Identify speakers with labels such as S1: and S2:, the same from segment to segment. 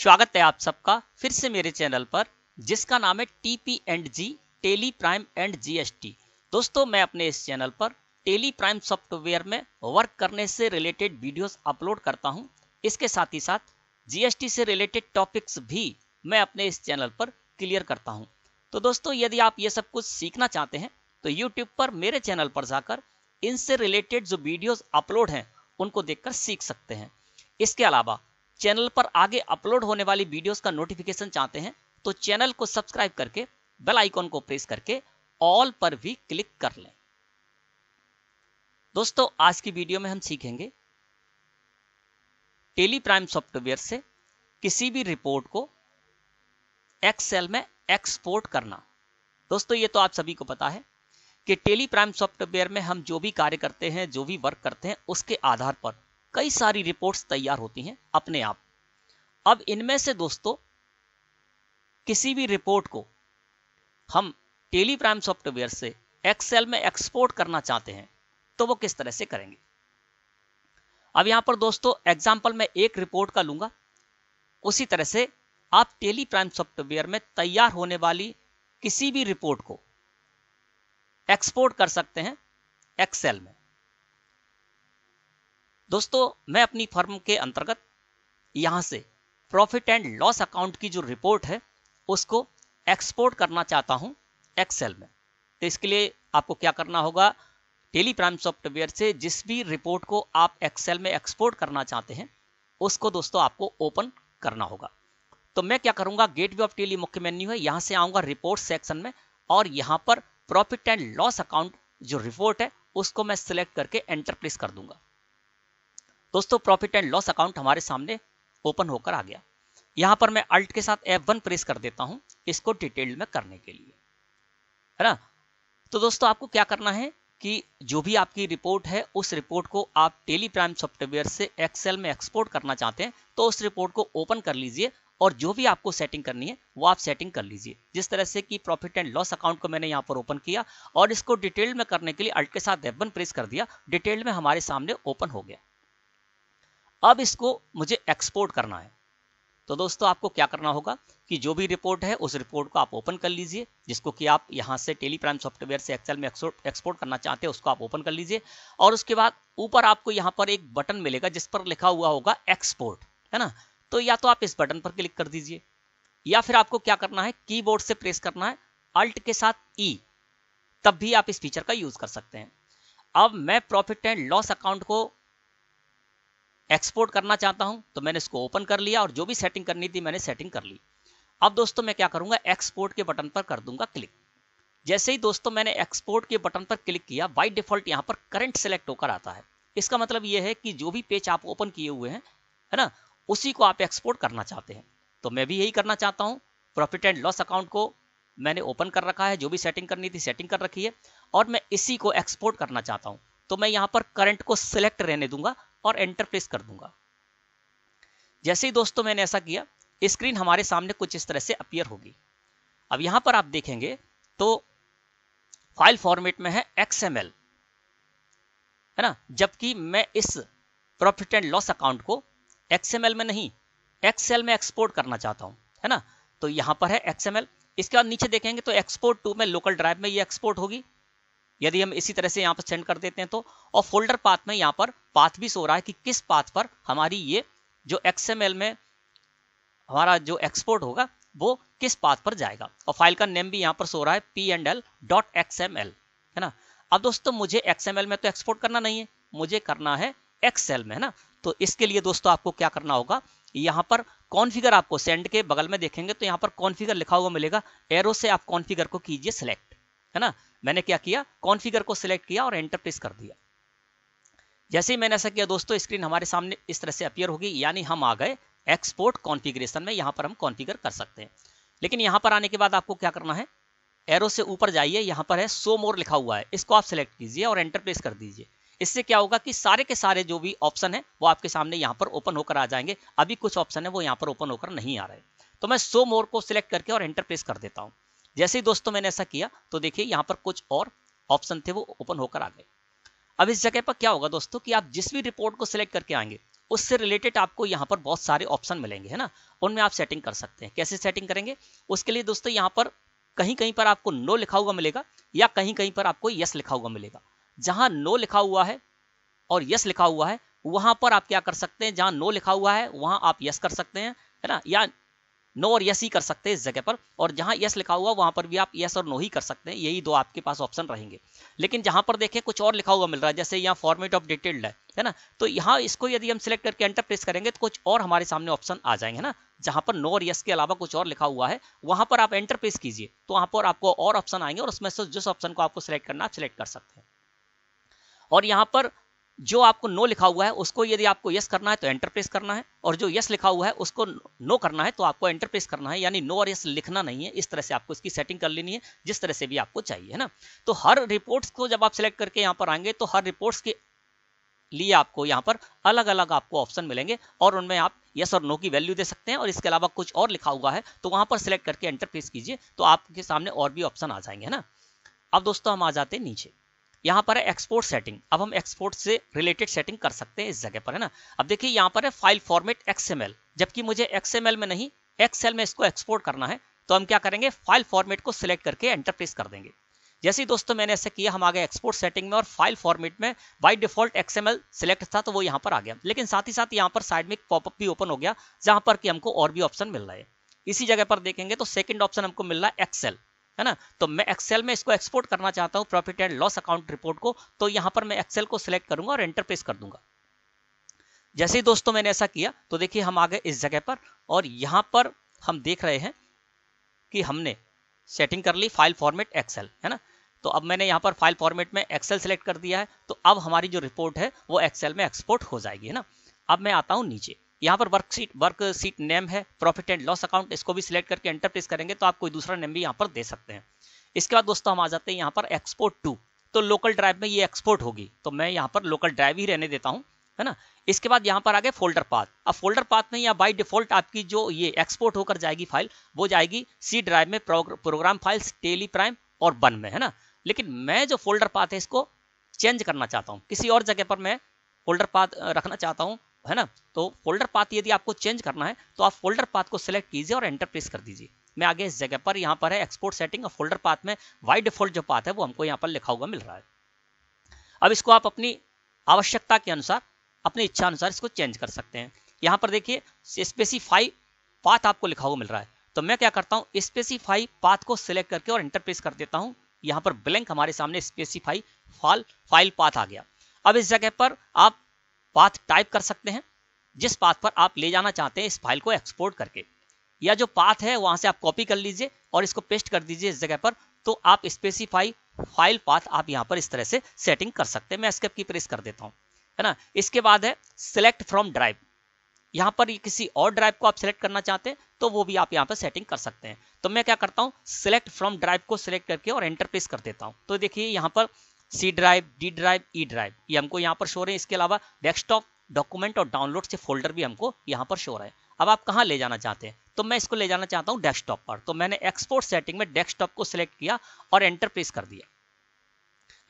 S1: स्वागत है आप सबका फिर से मेरे चैनल पर जिसका नाम है TP and G Tally Prime and GST दोस्तों मैं अपने इस चैनल पर टेली प्राइम सॉफ्टवेयर में वर्क करने से रिलेटेड वीडियोस अपलोड करता हूं इसके साथ ही साथ जीएसटी से रिलेटेड टॉपिक्स भी मैं अपने इस चैनल पर क्लियर करता हूं तो दोस्तों यदि आप ये सब कुछ सीखना चाहते हैं तो यूट्यूब पर मेरे चैनल पर जाकर इनसे रिलेटेड जो वीडियोज अपलोड हैं उनको देखकर सीख सकते हैं इसके अलावा चैनल पर आगे अपलोड होने वाली वीडियोस का नोटिफिकेशन चाहते हैं तो चैनल को सब्सक्राइब करके बेल आइकॉन को प्रेस करके ऑल पर भी क्लिक कर लें दोस्तों आज की वीडियो में हम सीखेंगे टेली प्राइम सॉफ्टवेयर से किसी भी रिपोर्ट को एक्सेल में एक्सपोर्ट करना दोस्तों ये तो आप सभी को पता है कि टेली प्राइम सॉफ्टवेयर में हम जो भी कार्य करते हैं जो भी वर्क करते हैं उसके आधार पर कई सारी रिपोर्ट्स तैयार होती हैं अपने आप अब इनमें से दोस्तों किसी भी रिपोर्ट को हम टेलीप्राइम सॉफ्टवेयर से एक्सेल में एक्सपोर्ट करना चाहते हैं तो वो किस तरह से करेंगे अब यहां पर दोस्तों एग्जाम्पल मैं एक रिपोर्ट का लूंगा उसी तरह से आप टेलीप्राइम सॉफ्टवेयर में तैयार होने वाली किसी भी रिपोर्ट को एक्सपोर्ट कर सकते हैं एक्सेल में दोस्तों मैं अपनी फर्म के अंतर्गत यहां से प्रॉफिट एंड लॉस अकाउंट की जो रिपोर्ट है उसको एक्सपोर्ट करना चाहता हूं एक्सेल में तो इसके लिए आपको क्या करना होगा टेली प्राइम सॉफ्टवेयर से जिस भी रिपोर्ट को आप एक्सेल में एक्सपोर्ट करना चाहते हैं उसको दोस्तों आपको ओपन करना होगा तो मैं क्या करूंगा गेट ऑफ टेली मुख्य मेन्यू है यहां से आऊंगा रिपोर्ट सेक्शन में और यहां पर प्रॉफिट एंड लॉस अकाउंट जो रिपोर्ट है उसको मैं सिलेक्ट करके एंटर कर दूंगा दोस्तों प्रॉफिट एंड लॉस अकाउंट हमारे सामने ओपन होकर आ गया यहां पर मैं अल्ट के साथ एफ वन प्रेस कर देता हूं इसको डिटेल में करने के लिए है ना तो दोस्तों आपको क्या करना है कि जो भी आपकी रिपोर्ट है उस रिपोर्ट को आप टेली प्राइम सॉफ्टवेयर से एक्सेल में एक्सपोर्ट करना चाहते हैं तो उस रिपोर्ट को ओपन कर लीजिए और जो भी आपको सेटिंग करनी है वो आप सेटिंग कर लीजिए जिस तरह से कि प्रॉफिट एंड लॉस अकाउंट को मैंने यहाँ पर ओपन किया और इसको डिटेल में करने के लिए अल्ट के साथ एफ प्रेस कर दिया डिटेल में हमारे सामने ओपन हो गया अब इसको मुझे एक्सपोर्ट करना है तो दोस्तों आपको क्या करना होगा कि जो भी रिपोर्ट है उस रिपोर्ट को आप ओपन कर लीजिए जिसको कि आप यहाँ से टेली प्राइम सॉफ्टवेयर से एक्सेल में एक्सपोर्ट करना चाहते हैं उसको आप ओपन कर लीजिए और उसके बाद ऊपर आपको यहाँ पर एक बटन मिलेगा जिस पर लिखा हुआ होगा एक्सपोर्ट है ना तो या तो आप इस बटन पर क्लिक कर दीजिए या फिर आपको क्या करना है की से प्रेस करना है अल्ट के साथ ई e, तब भी आप इस फीचर का यूज कर सकते हैं अब मैं प्रॉफिट एंड लॉस अकाउंट को एक्सपोर्ट करना चाहता हूं तो मैंने इसको ओपन कर लिया और जो भी सेटिंग करनी थी मैंने सेटिंग कर ली अब दोस्तों मैं क्या करूंगा एक्सपोर्ट के बटन पर कर दूंगा क्लिक जैसे ही दोस्तों मैंने एक्सपोर्ट के बटन पर क्लिक किया बाई डिफॉल्ट यहाँ पर करंट सेलेक्ट होकर आता है इसका मतलब यह है कि जो भी पेज आप ओपन किए हुए हैं है ना उसी को आप एक्सपोर्ट करना चाहते हैं तो मैं भी यही करना चाहता हूँ प्रॉफिट एंड लॉस अकाउंट को मैंने ओपन कर रखा है जो भी सेटिंग करनी थी सेटिंग कर रखी है और मैं इसी को एक्सपोर्ट करना चाहता हूँ तो मैं यहाँ पर करंट को सिलेक्ट रहने दूंगा और एंटर प्रेस कर दूंगा जैसे ही दोस्तों मैंने ऐसा किया स्क्रीन हमारे सामने कुछ इस तरह से अपियर होगी अब यहां पर आप देखेंगे तो फाइल फॉर्मेट में है एक्सएमएल है ना जबकि मैं इस प्रॉफिट एंड लॉस अकाउंट को एक्सएमएल में नहीं एक्सएल में एक्सपोर्ट करना चाहता हूं है ना तो यहां पर है एक्सएमएल इसके बाद नीचे देखेंगे तो एक्सपोर्ट टू में लोकल ड्राइव में ये एक्सपोर्ट होगी यदि हम इसी तरह से यहाँ पर सेंड कर देते हैं तो और फोल्डर पाथ में यहाँ पर पाथ भी सो रहा है कि किस पाथ पर हमारी ये जो एक्स में हमारा जो एक्सपोर्ट होगा वो किस पाथ पर जाएगा और फाइल का नेम भी यहाँ पर सो रहा है P and L dot X M L है ना अब दोस्तों मुझे एक्स एम एल में तो एक्सपोर्ट करना नहीं है मुझे करना है एक्सेल में है ना तो इसके लिए दोस्तों आपको क्या करना होगा यहाँ पर कॉन्फिगर आपको सेंड के बगल में देखेंगे तो यहाँ पर कॉन्फिगर लिखा हुआ मिलेगा एरो से आप कॉन्फिगर को कीजिए सिलेक्ट है ना मैंने क्या किया कॉन्फिगर को सिलेक्ट किया और एंटर प्रेस कर दिया जैसे ही मैंने ऐसा किया दोस्तों स्क्रीन हमारे सामने इस तरह से अपियर होगी यानी हम आ गए एक्सपोर्ट कॉन्फिग्रेशन में यहाँ पर हम कॉन्फिगर कर सकते हैं लेकिन यहाँ पर आने के बाद आपको क्या करना है एरो से ऊपर जाइए यहाँ पर है सो मोर लिखा हुआ है इसको आप सिलेक्ट कीजिए और एंटर प्रेस कर दीजिए इससे क्या होगा कि सारे के सारे जो भी ऑप्शन है वो आपके सामने यहाँ पर ओपन होकर आ जाएंगे अभी कुछ ऑप्शन है वो यहाँ पर ओपन होकर नहीं आ रहे तो मैं सो मोर को सिलेक्ट करके और एंटर प्रेस कर देता हूँ जैसे ही दोस्तों मैंने ऐसा किया तो देखिए यहाँ पर कुछ और ऑप्शन थे वो ओपन होकर आ गए अब इस जगह पर क्या होगा दोस्तों कि आप जिस भी रिपोर्ट को सिलेक्ट करके आएंगे उससे रिलेटेड आपको यहाँ पर बहुत सारे ऑप्शन मिलेंगे है ना उनमें आप सेटिंग कर सकते हैं कैसे सेटिंग करेंगे उसके लिए दोस्तों यहाँ पर कहीं कहीं पर आपको नो लिखा हुआ मिलेगा या कहीं कहीं पर आपको यस लिखा हुआ मिलेगा जहां नो लिखा हुआ है और यस लिखा हुआ है वहां पर आप क्या कर सकते हैं जहां नो लिखा हुआ है वहां आप यस कर सकते हैं है ना या नो और यस ही कर सकते हैं इस जगह पर और जहां यस लिखा हुआ वहां पर भी आप यस और नो ही कर सकते हैं यही दो आपके पास ऑप्शन रहेंगे लेकिन जहां पर देखें कुछ और लिखा हुआ मिल रहा है जैसे यहाँ फॉर्मेट ऑफ डिटेल्ड है है ना तो यहाँ इसको यदि हम सिलेक्ट करके एंटर प्रेस करेंगे तो कुछ और हमारे सामने ऑप्शन आ जाएंगे ना जहां पर नो और यस के अलावा कुछ और लिखा हुआ है वहां पर आप एंटर प्रेस कीजिए तो वहां पर आपको और ऑप्शन आएंगे और उसमें से जिस ऑप्शन को आपको सिलेक्ट करना आप सिलेक्ट कर सकते हैं और यहाँ पर जो आपको नो लिखा हुआ है उसको यदि आपको यस करना है तो एंटर प्रेस करना है और जो यस लिखा हुआ है उसको नो करना है तो आपको एंटर प्रेस करना है यानी नो और यस लिखना नहीं है इस तरह से आपको इसकी सेटिंग कर लेनी है जिस तरह से भी आपको चाहिए है ना तो हर रिपोर्ट्स को जब आप सिलेक्ट करके यहाँ पर आएंगे तो हर रिपोर्ट्स के लिए आपको यहाँ पर अलग अलग आपको ऑप्शन मिलेंगे और उनमें आप यस और नो की वैल्यू दे सकते हैं और इसके अलावा कुछ और लिखा हुआ है तो वहाँ पर सिलेक्ट करके एंटर प्रेस कीजिए तो आपके सामने और भी ऑप्शन आ जाएंगे है ना अब दोस्तों हम आ जाते हैं नीचे यहाँ पर है एक्सपोर्ट सेटिंग अब हम एक्सपोर्ट से रिलेटेड सेटिंग कर सकते हैं इस जगह पर है ना अब देखिए यहाँ पर है फाइल फॉर्मेट एक्सएमएल जबकि मुझे एक्सएमएल में नहीं एक्सएल में इसको एक्सपोर्ट करना है तो हम क्या करेंगे फाइल फॉर्मेट को सिलेक्ट करके एंटरप्रेस कर देंगे जैसे ही दोस्तों मैंने ऐसे किया हम आ गए एक्सपोर्ट सेटिंग में और फाइल फॉर्मेट में बाय डिफॉल्ट एक्सएमएल सिलेक्ट था तो वो यहाँ पर आ गया लेकिन साथ ही साथ यहाँ पर साइड में एक पॉपअप भी ओपन हो गया जहाँ पर कि हमको और भी ऑप्शन मिल रहा है इसी जगह पर देखेंगे तो सेकंड ऑप्शन हमको मिल रहा है एक्सेल है ना तो मैं एक्सेल में इसको एक्सपोर्ट करना चाहता हूँ profit and loss account report को तो यहाँ पर मैं एक्सेल को सिलेक्ट करूंगा और एंटरप्रेस कर दूंगा जैसे ही दोस्तों मैंने ऐसा किया तो देखिए हम आ गए इस जगह पर और यहाँ पर हम देख रहे हैं कि हमने सेटिंग कर ली फाइल फॉर्मेट एक्सेल है ना तो अब मैंने यहाँ पर फाइल फॉर्मेट में एक्सेल सेलेक्ट कर दिया है तो अब हमारी जो रिपोर्ट है वो एक्सेल में एक्सपोर्ट हो जाएगी है ना अब मैं आता हूँ नीचे यहाँ पर वर्कशीट वर्क सीट नेम है प्रॉफिट एंड लॉस अकाउंट इसको भी सिलेक्ट करके एंटर प्रेस करेंगे तो आप कोई दूसरा नेम भी यहाँ पर दे सकते हैं इसके बाद दोस्तों हम आ जाते हैं यहाँ पर एक्सपोर्ट टू तो लोकल ड्राइव में ये एक्सपोर्ट होगी तो मैं यहाँ पर लोकल ड्राइव ही रहने देता हूँ है ना इसके बाद यहाँ पर आ गए फोल्डर पाथ अब फोल्डर पाथ में या बाई डिफॉल्ट आपकी जो ये एक्सपोर्ट होकर जाएगी फाइल वो जाएगी सी ड्राइव में प्रोग्राम फाइल्स टेली प्राइम और बन में है ना लेकिन मैं जो फोल्डर पाथ है इसको चेंज करना चाहता हूँ किसी और जगह पर मैं फोल्डर पाथ रखना चाहता हूँ है ना तो फोल्डर पाथ यदि आपको चेंज करना है तो आप फोल्डर पाथ को सिलेक्ट कीजिए और एंटर प्रेस कर दीजिए मैं आगे इस जगह पर यहाँ पर है एक्सपोर्ट सेटिंग और फोल्डर पाथ में वाई डिफॉल्ट जो पाथ है वो हमको यहाँ पर लिखा हुआ मिल रहा है अब इसको आप अपनी आवश्यकता के अनुसार अपनी इच्छा अनुसार इसको चेंज कर सकते हैं यहाँ पर देखिए स्पेसिफाई पाथ आपको लिखा हुआ मिल रहा है तो मैं क्या करता हूँ स्पेसिफाई पाथ को सिलेक्ट करके और एंटर प्रेस कर देता हूँ यहाँ पर ब्लैंक हमारे सामने स्पेसिफाई फाल फाइल पाथ आ गया अब इस जगह पर आप पाथ टाइप कर सकते हैं जिस पाथ पर आप ले जाना चाहते हैं इस फाइल को एक्सपोर्ट करके या जो पाथ है वहां से आप कॉपी कर लीजिए और इसको पेस्ट कर दीजिए इस जगह पर तो आप स्पेसिफाई फाइल पाथ आप यहाँ पर इस तरह से सेटिंग कर सकते हैं मैं स्केप की प्रेस कर देता हूँ है ना इसके बाद है सिलेक्ट फ्रॉम ड्राइव यहाँ पर ये किसी और ड्राइव को आप सिलेक्ट करना चाहते हैं तो वो भी आप यहाँ पर सेटिंग कर सकते हैं तो मैं क्या करता हूँ सिलेक्ट फ्रॉम ड्राइव को सिलेक्ट करके और एंटर प्रेस कर देता हूँ तो देखिए यहाँ पर C drive D drive E drive ये हमको यहाँ पर शो रहे हैं इसके अलावा डेस्कटॉप डॉक्यूमेंट और डाउनलोड से फोल्डर भी हमको यहाँ पर शो रहे हैं अब आप कहाँ ले जाना चाहते हैं तो मैं इसको ले जाना चाहता हूँ डेस्कटॉप पर तो मैंने एक्सपोर्ट सेटिंग में डेस्कटॉप को सिलेक्ट किया और एंटर प्रेस कर दिया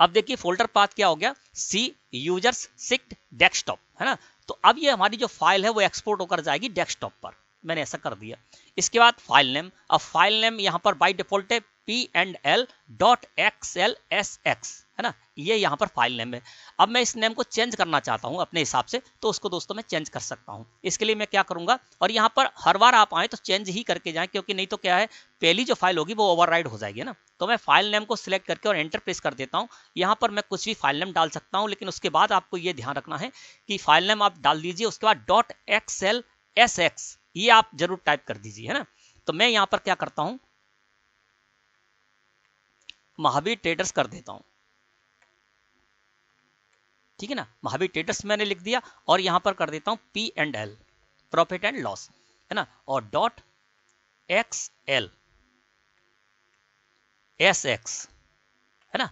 S1: अब देखिए फोल्डर पाथ क्या हो गया सी यूजर्स सिक्ट डेस्कटॉप है ना तो अब ये हमारी जो फाइल है वो एक्सपोर्ट होकर जाएगी डेस्कटॉप पर मैंने ऐसा कर दिया इसके बाद फाइल नेम अब फाइल नेम यहाँ पर बाई डिफॉल्ट है P and L dot X L S X है ना ये यहाँ पर फाइल नेम है अब मैं इस नेम को चेंज करना चाहता हूँ अपने हिसाब से तो उसको दोस्तों मैं चेंज कर सकता हूँ इसके लिए मैं क्या करूँगा और यहाँ पर हर बार आप आए तो चेंज ही करके जाएं क्योंकि नहीं तो क्या है पहली जो फाइल होगी वो ओवरराइड हो जाएगी ना तो मैं फाइल नेम को सिलेक्ट करके और एंटर प्रेस कर देता हूँ यहाँ पर मैं कुछ भी फाइल नेम डाल सकता हूँ लेकिन उसके बाद आपको ये ध्यान रखना है कि फाइल नेम आप डाल दीजिए उसके बाद dot X L S X ये आप जरूर टाइप कर दीजिए है ना तो मैं यहाँ पर क्या करता हूँ महावीर ट्रेडर्स कर देता हूं ठीक है ना महावीर ट्रेडर्स मैंने लिख दिया और यहां पर कर देता हूं P and L profit and loss है ना और dot X L S X है ना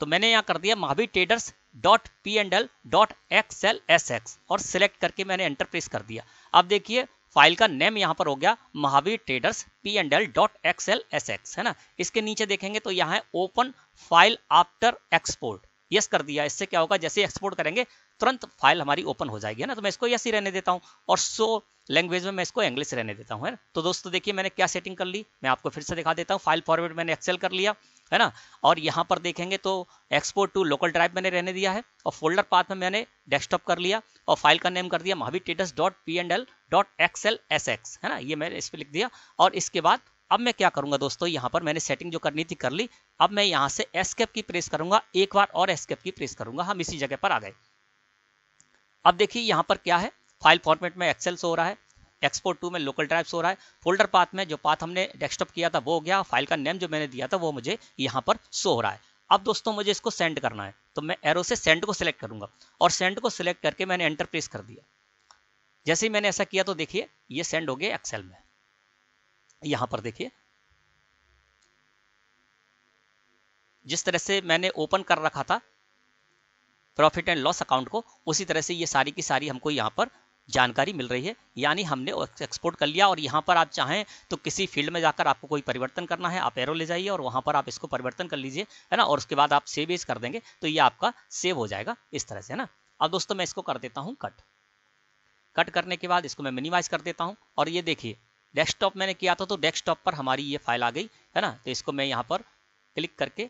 S1: तो मैंने यहां कर दिया Mahavir traders dot P and L dot X L S X और सिलेक्ट करके मैंने एंटरप्रेस कर दिया अब देखिए फाइल का नेम यहाँ पर हो गया Mahavir traders P and L dot X L S X है ना इसके नीचे देखेंगे तो यहाँ है open file after export yes कर दिया इससे क्या होगा जैसे एक्सपोर्ट करेंगे तुरंत फाइल हमारी ओपन हो जाएगी है ना तो मैं इसको यस ही रहने देता हूँ और सो लैंग्वेज में मैं इसको इंग्लिश रहने देता हूँ तो दोस्तों देखिए मैंने क्या सेटिंग कर ली मैं आपको फिर से दिखा देता हूँ फाइल फॉर्मेट मैंने एक्सेल कर लिया है ना और यहाँ पर देखेंगे तो एक्सपोर्ट टू लोकल ड्राइव मैंने रहने दिया है और फोल्डर पाथ में मैंने डेस्कटॉप कर लिया और फाइल का नेम कर दिया महावीर टेटस dot P and L dot X L S X है ना ये मैंने इस पर लिख दिया और इसके बाद अब मैं क्या करूंगा दोस्तों यहाँ पर मैंने सेटिंग जो करनी थी कर ली अब मैं यहाँ से एस्केप की प्रेस करूंगा एक बार और एस्केप की प्रेस करूंगा हम इसी जगह पर आ गए अब देखिए यहाँ पर क्या है फाइल फॉर्मेट में एक्सेल शो हो रहा है एक्सपोर्ट टू में लोकल ड्राइव्स हो रहा है फोल्डर पाथ में जो पाथ हमने डेस्कटॉप किया था वो हो गया फाइल का नेम जो मैंने दिया था वो मुझे यहाँ पर शो हो रहा है अब दोस्तों मुझे इसको सेंड करना है तो मैं एरो से सेंड को सिलेक्ट करूंगा और सेंड को सिलेक्ट करके मैंने एंटर प्रेस कर दिया जैसे ही मैंने ऐसा किया तो देखिए ये सेंड हो गया एक्सेल में यहां पर देखिए जिस तरह से मैंने ओपन कर रखा था प्रॉफिट एंड लॉस अकाउंट को उसी तरह से ये सारी की सारी हमको यहां पर जानकारी मिल रही है यानी हमने एक्सपोर्ट कर लिया और यहाँ पर आप चाहें तो किसी फील्ड में जाकर आपको कोई परिवर्तन करना है आप एरो ले जाइए और वहाँ पर आप इसको परिवर्तन कर लीजिए है ना और उसके बाद आप सेव इस कर देंगे तो ये आपका सेव हो जाएगा इस तरह से है ना अब दोस्तों मैं इसको कर देता हूँ कट कट करने के बाद इसको मैं मिनिमाइज कर देता हूँ और ये देखिए डेस्कटॉप मैंने किया था तो डेस्कटॉप पर हमारी ये फाइल आ गई है ना तो इसको मैं यहाँ पर क्लिक करके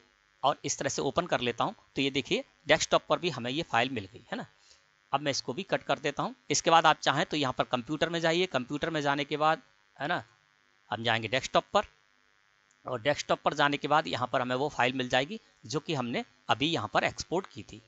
S1: और इस तरह से ओपन कर लेता हूँ तो ये देखिए डेस्कटॉप पर भी हमें ये फाइल मिल गई है ना अब मैं इसको भी कट कर देता हूँ इसके बाद आप चाहें तो यहाँ पर कंप्यूटर में जाइए कंप्यूटर में जाने के बाद है ना हम जाएंगे डेस्कटॉप पर और डेस्कटॉप पर जाने के बाद यहाँ पर हमें वो फाइल मिल जाएगी जो कि हमने अभी यहाँ पर एक्सपोर्ट की थी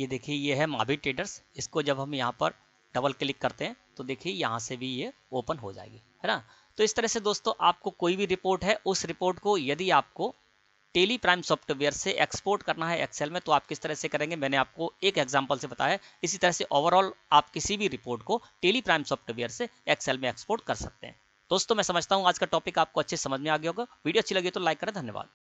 S1: ये देखिए ये है माभी ट्रेडर्स इसको जब हम यहाँ पर डबल क्लिक करते हैं तो देखिए यहाँ से भी ये ओपन हो जाएगी है ना तो इस तरह से दोस्तों आपको कोई भी रिपोर्ट है उस रिपोर्ट को यदि आपको टेली प्राइम सॉफ्टवेयर से एक्सपोर्ट करना है एक्सेल में तो आप किस तरह से करेंगे मैंने आपको एक एग्जांपल से बताया इसी तरह से ओवरऑल आप किसी भी रिपोर्ट को टेली प्राइम सॉफ्टवेयर से एक्सेल में एक्सपोर्ट कर सकते हैं दोस्तों मैं समझता हूं आज का टॉपिक आपको अच्छे समझ में आ गया होगा वीडियो अच्छी लगी तो लाइक करें धन्यवाद